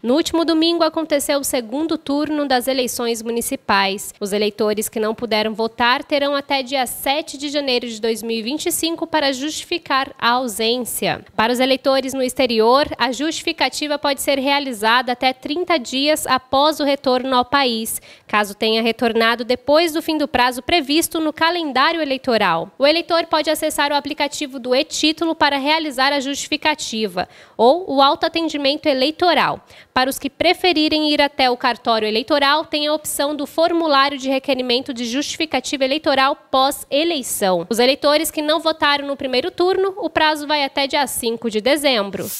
No último domingo aconteceu o segundo turno das eleições municipais. Os eleitores que não puderam votar terão até dia 7 de janeiro de 2025 para justificar a ausência. Para os eleitores no exterior, a justificativa pode ser realizada até 30 dias após o retorno ao país, caso tenha retornado depois do fim do prazo previsto no calendário eleitoral. O eleitor pode acessar o aplicativo do e-título para realizar a justificativa ou o autoatendimento eleitoral. Para os que preferirem ir até o cartório eleitoral, tem a opção do formulário de requerimento de justificativa eleitoral pós-eleição. Os eleitores que não votaram no primeiro turno, o prazo vai até dia 5 de dezembro.